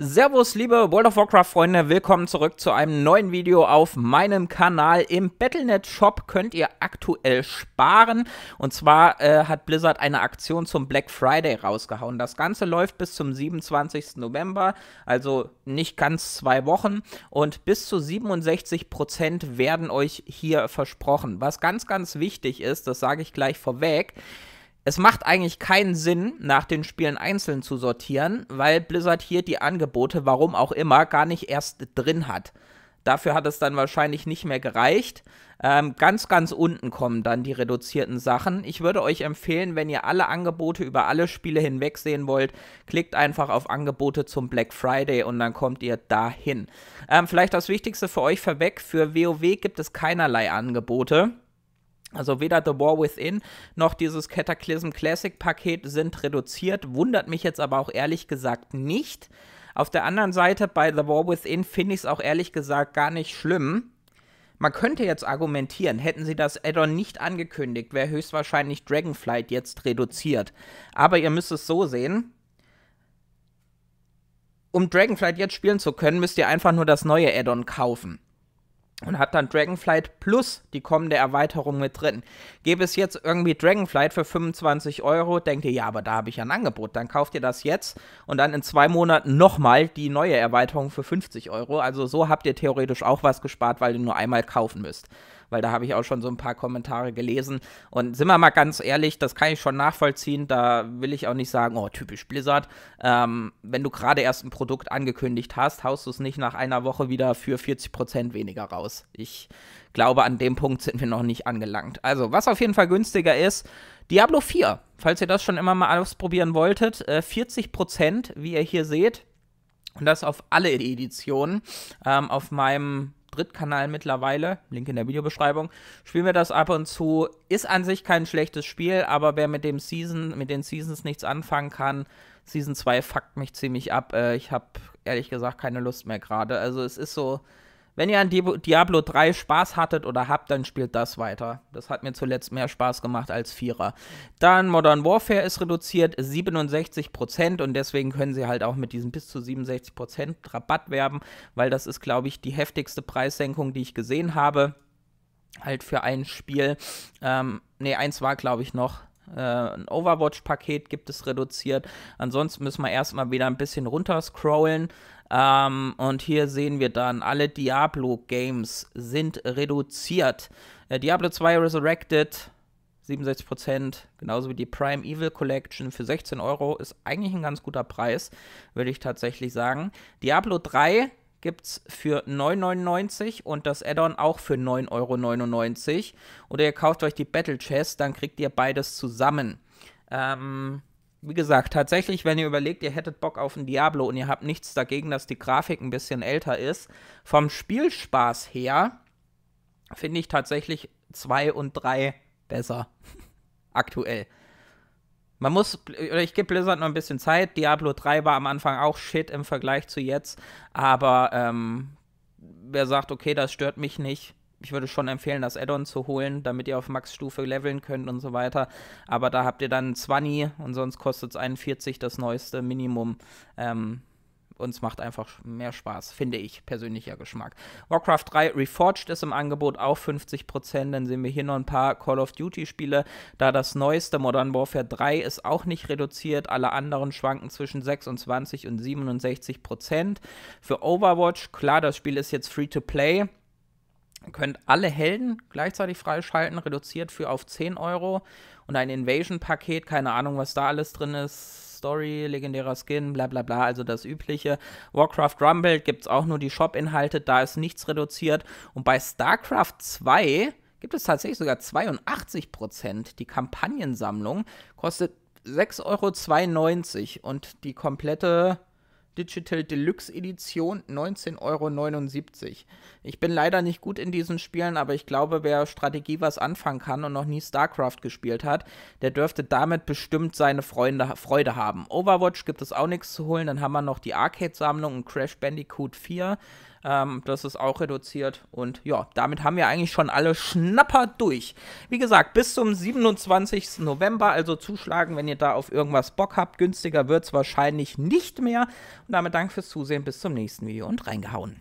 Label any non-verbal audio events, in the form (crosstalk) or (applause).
Servus, liebe World of Warcraft-Freunde, willkommen zurück zu einem neuen Video auf meinem Kanal. Im Battlenet-Shop könnt ihr aktuell sparen. Und zwar äh, hat Blizzard eine Aktion zum Black Friday rausgehauen. Das Ganze läuft bis zum 27. November, also nicht ganz zwei Wochen. Und bis zu 67% werden euch hier versprochen. Was ganz, ganz wichtig ist, das sage ich gleich vorweg, es macht eigentlich keinen Sinn, nach den Spielen einzeln zu sortieren, weil Blizzard hier die Angebote, warum auch immer, gar nicht erst drin hat. Dafür hat es dann wahrscheinlich nicht mehr gereicht. Ähm, ganz, ganz unten kommen dann die reduzierten Sachen. Ich würde euch empfehlen, wenn ihr alle Angebote über alle Spiele hinweg sehen wollt, klickt einfach auf Angebote zum Black Friday und dann kommt ihr dahin. Ähm, vielleicht das Wichtigste für euch vorweg, für WoW gibt es keinerlei Angebote. Also weder The War Within noch dieses Cataclysm Classic Paket sind reduziert, wundert mich jetzt aber auch ehrlich gesagt nicht. Auf der anderen Seite bei The War Within finde ich es auch ehrlich gesagt gar nicht schlimm. Man könnte jetzt argumentieren, hätten sie das Addon nicht angekündigt, wäre höchstwahrscheinlich Dragonflight jetzt reduziert. Aber ihr müsst es so sehen, um Dragonflight jetzt spielen zu können, müsst ihr einfach nur das neue Addon kaufen und hat dann Dragonflight plus die kommende Erweiterung mit drin. Gäbe es jetzt irgendwie Dragonflight für 25 Euro, denkt ihr, ja, aber da habe ich ja ein Angebot, dann kauft ihr das jetzt und dann in zwei Monaten nochmal die neue Erweiterung für 50 Euro. Also so habt ihr theoretisch auch was gespart, weil ihr nur einmal kaufen müsst weil da habe ich auch schon so ein paar Kommentare gelesen. Und sind wir mal ganz ehrlich, das kann ich schon nachvollziehen. Da will ich auch nicht sagen, oh, typisch Blizzard. Ähm, wenn du gerade erst ein Produkt angekündigt hast, haust du es nicht nach einer Woche wieder für 40% weniger raus. Ich glaube, an dem Punkt sind wir noch nicht angelangt. Also, was auf jeden Fall günstiger ist, Diablo 4. Falls ihr das schon immer mal ausprobieren wolltet, äh, 40%, wie ihr hier seht. Und das auf alle Editionen. Ähm, auf meinem Drittkanal mittlerweile, Link in der Videobeschreibung, spielen wir das ab und zu. Ist an sich kein schlechtes Spiel, aber wer mit dem Season, mit den Seasons nichts anfangen kann, Season 2 fuckt mich ziemlich ab. Äh, ich habe ehrlich gesagt keine Lust mehr gerade. Also es ist so, wenn ihr an Diablo 3 Spaß hattet oder habt, dann spielt das weiter. Das hat mir zuletzt mehr Spaß gemacht als Vierer. Dann Modern Warfare ist reduziert, 67% und deswegen können sie halt auch mit diesem bis zu 67% Rabatt werben, weil das ist, glaube ich, die heftigste Preissenkung, die ich gesehen habe. Halt für ein Spiel. Ähm, ne, eins war, glaube ich, noch äh, ein Overwatch-Paket gibt es reduziert. Ansonsten müssen wir erstmal wieder ein bisschen runterscrollen. Ähm, und hier sehen wir dann, alle Diablo-Games sind reduziert. Äh, Diablo 2 Resurrected 67%, genauso wie die Prime Evil Collection für 16 Euro, ist eigentlich ein ganz guter Preis, würde ich tatsächlich sagen. Diablo 3 gibt es für 9,99 und das Add-on auch für 9,99 Euro. Oder ihr kauft euch die Battle Chest, dann kriegt ihr beides zusammen. Ähm, wie gesagt, tatsächlich, wenn ihr überlegt, ihr hättet Bock auf ein Diablo und ihr habt nichts dagegen, dass die Grafik ein bisschen älter ist, vom Spielspaß her finde ich tatsächlich 2 und 3 besser. (laughs) Aktuell. Man muss, ich gebe Blizzard noch ein bisschen Zeit. Diablo 3 war am Anfang auch shit im Vergleich zu jetzt. Aber ähm, wer sagt, okay, das stört mich nicht, ich würde schon empfehlen, das Add-on zu holen, damit ihr auf Max-Stufe leveln könnt und so weiter. Aber da habt ihr dann 20 und sonst kostet es 41 das neueste Minimum. Ähm, und es macht einfach mehr Spaß, finde ich, persönlicher Geschmack. Warcraft 3 Reforged ist im Angebot auch 50%. Dann sehen wir hier noch ein paar Call of Duty-Spiele. Da das neueste Modern Warfare 3 ist auch nicht reduziert. Alle anderen schwanken zwischen 26 und 67%. Für Overwatch, klar, das Spiel ist jetzt free to play könnt alle Helden gleichzeitig freischalten, reduziert für auf 10 Euro und ein Invasion-Paket, keine Ahnung, was da alles drin ist. Story, legendärer Skin, bla bla bla, also das übliche. Warcraft Rumble gibt es auch nur die Shop-Inhalte, da ist nichts reduziert. Und bei StarCraft 2 gibt es tatsächlich sogar 82 Die Kampagnensammlung kostet 6,92 Euro und die komplette Digital Deluxe Edition 19,79 Euro. Ich bin leider nicht gut in diesen Spielen, aber ich glaube, wer Strategie was anfangen kann und noch nie StarCraft gespielt hat, der dürfte damit bestimmt seine Freunde, Freude haben. Overwatch gibt es auch nichts zu holen, dann haben wir noch die Arcade-Sammlung und Crash Bandicoot 4. Ähm, das ist auch reduziert. Und ja, damit haben wir eigentlich schon alle Schnapper durch. Wie gesagt, bis zum 27. November, also zuschlagen, wenn ihr da auf irgendwas Bock habt. Günstiger wird es wahrscheinlich nicht mehr. Und damit danke fürs Zusehen, bis zum nächsten Video und reingehauen.